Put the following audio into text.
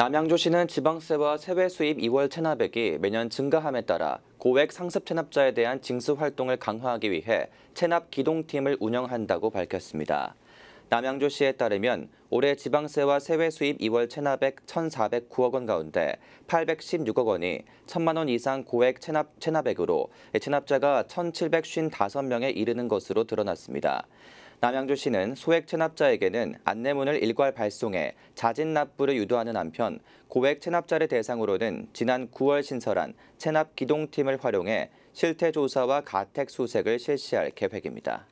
남양주시는 지방세와 세외 수입 2월 체납액이 매년 증가함에 따라 고액 상습 체납자에 대한 징수 활동을 강화하기 위해 체납 기동팀을 운영한다고 밝혔습니다. 남양주 시에 따르면 올해 지방세와 세외 수입 2월 체납액 1,409억 원 가운데 816억 원이 1천만 원 이상 고액 체납, 체납액으로 체납자가 1,755명에 이르는 것으로 드러났습니다. 남양주시는 소액 체납자에게는 안내문을 일괄 발송해 자진 납부를 유도하는 한편 고액 체납자를 대상으로는 지난 9월 신설한 체납 기동팀을 활용해 실태 조사와 가택 수색을 실시할 계획입니다.